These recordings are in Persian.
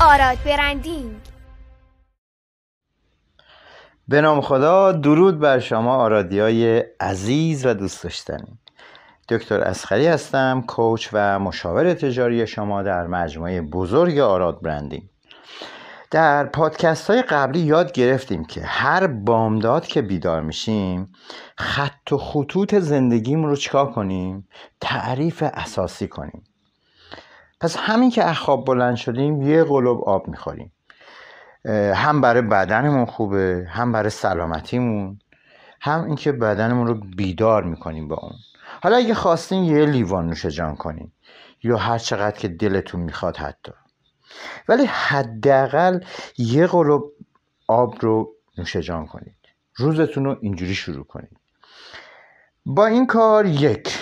آراد برندینگ به نام خدا درود بر شما های عزیز و دوست داشتنی دکتر اسخری هستم کوچ و مشاور تجاری شما در مجموعه بزرگ آراد برندینگ در پادکست های قبلی یاد گرفتیم که هر بامداد که بیدار میشیم خط و خطوط زندگیم رو چکا کنیم تعریف اساسی کنیم پس همین که اخواب بلند شدیم یه قلوب آب میخوریم هم برای بدنمون خوبه هم برای سلامتیمون هم اینکه بدنمون رو بیدار میکنیم با اون حالا اگه خواستین یه لیوان نوش جان کنین یا هر چقدر که دلتون میخواد حتی ولی حداقل یه قلوب آب رو نوش جان کنید روزتون رو اینجوری شروع کنید با این کار یک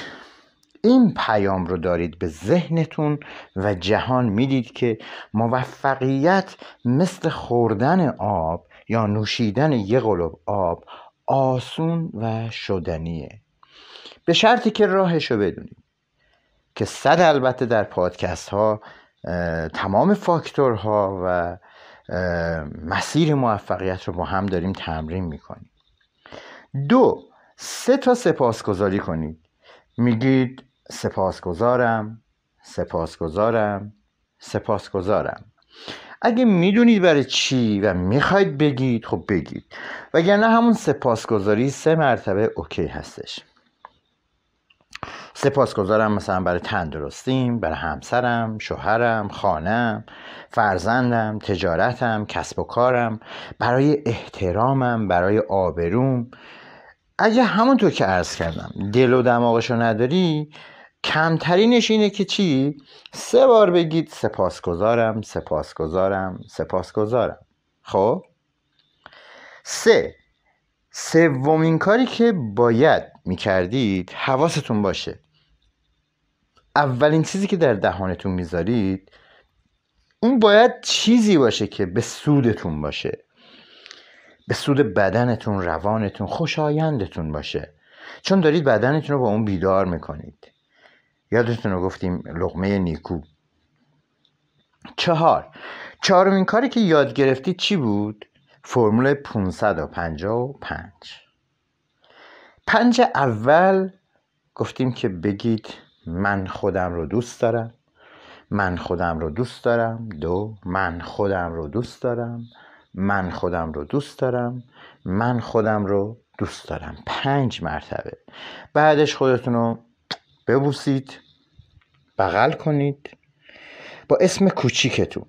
این پیام رو دارید به ذهنتون و جهان میدید که موفقیت مثل خوردن آب یا نوشیدن یه قلب آب آسون و شدنیه به شرطی که راهش رو بدونید که صد البته در پادکست ها تمام فاکتورها و مسیر موفقیت رو با هم داریم تمرین میکنیم دو سه تا سپاسگزاری کنید میگید سپاسگزارم سپاسگزارم سپاسگزارم اگه میدونید برای چی و میخواید بگید خب بگید وگرنه همون سپاسگزاری سه مرتبه اوکی هستش سپاسگزارم مثلا برای تندرستیم برای همسرم شوهرم خانم فرزندم تجارتم کسب و کارم برای احترامم برای آبروم اگه همونطور که عرض کردم دل و دماغشو نداری کمترینش اینه که چی؟ سه بار بگید سپاسگزارم سپاسگزارم سپاسگزارم خب سه سومین کاری که باید میکردید حواستون باشه اولین چیزی که در دهانتون میذارید اون باید چیزی باشه که به سودتون باشه به سود بدنتون روانتون خوشایندتون باشه چون دارید بدنتون رو با اون بیدار میکنید یادتون رو گفتیم لغمه نیکو چهار چهارمین کاری که یاد گرفتی چی بود؟ فرمول 555 پنج اول گفتیم که بگید من خودم رو دوست دارم من خودم رو دوست دارم دو من خودم رو دوست دارم من خودم رو دوست دارم من خودم رو دوست دارم پنج مرتبه بعدش خودتون رو ببوسید بغل کنید با اسم کوچیکتون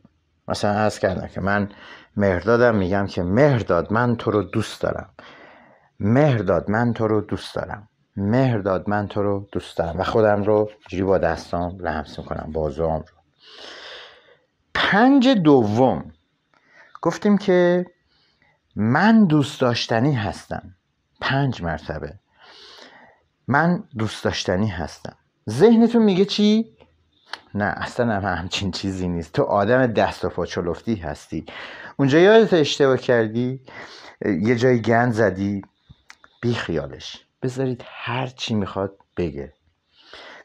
مثلا از کردم که من مهردادم میگم که مهرداد من تو رو دوست دارم مهرداد من تو رو دوست دارم مهرداد من تو رو دوست دارم و خودم رو جوری با دستام لمس میکنم بازوام رو پنج دوم گفتیم که من دوست داشتنی هستم پنج مرتبه من دوست داشتنی هستم ذهنتون میگه چی؟ نه اصلا هم همچین چیزی نیست تو آدم دست و پاچلفتی هستی اونجا یادت اشتباه کردی یه جای گند زدی بی خیالش بذارید هر چی میخواد بگه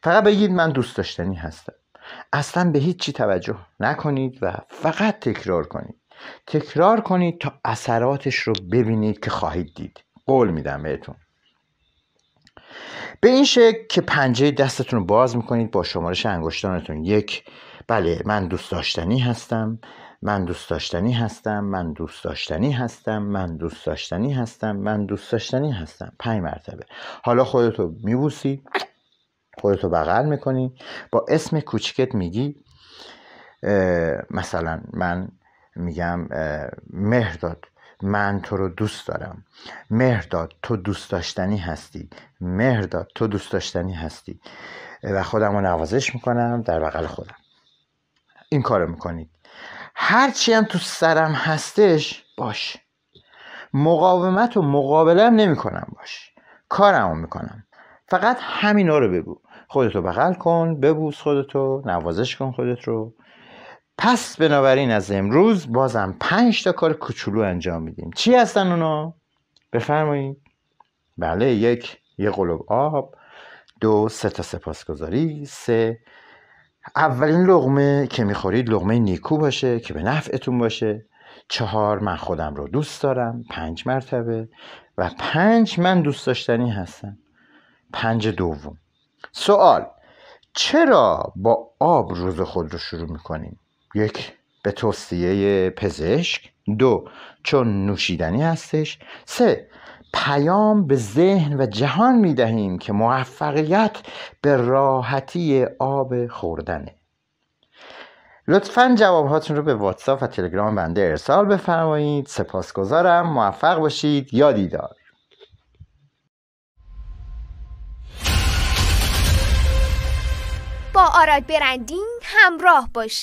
فقط بگید من دوست داشتنی هستم اصلا به هیچ چی توجه نکنید و فقط تکرار کنید تکرار کنید تا اثراتش رو ببینید که خواهید دید قول میدم بهتون به این شکل که پنجه دستتون رو باز میکنید با شمارش انگشتانتون یک بله من دوست داشتنی هستم من دوست داشتنی هستم من دوست داشتنی هستم من دوست داشتنی هستم من دوست داشتنی هستم پنج مرتبه حالا خودتو میبوسی خودتو بغل میکنی با اسم کوچکت میگی مثلا من میگم مهرداد من تو رو دوست دارم مهرداد تو دوست داشتنی هستی داد تو دوست داشتنی هستی و خودم رو نوازش میکنم در بغل خودم این کارو میکنید هرچی هم تو سرم هستش باش مقاومت و مقابله هم نمیکنم باش رو میکنم فقط همینا رو بگو خودتو بغل کن ببوس خودتو نوازش کن خودت رو پس بنابراین از امروز بازم پنج تا کار کوچولو انجام میدیم چی هستن اونا؟ بفرمایید بله یک یه قلوب آب دو سه تا سپاسگزاری سه اولین لغمه که میخورید لغمه نیکو باشه که به نفعتون باشه چهار من خودم رو دوست دارم پنج مرتبه و پنج من دوست داشتنی هستم پنج دوم سوال چرا با آب روز خود رو شروع میکنیم یک به توصیه پزشک دو چون نوشیدنی هستش سه پیام به ذهن و جهان می دهیم که موفقیت به راحتی آب خوردنه لطفا جواب هاتون رو به واتساپ و تلگرام بنده ارسال بفرمایید سپاسگزارم موفق باشید یادی دار با آراد برندین همراه باشید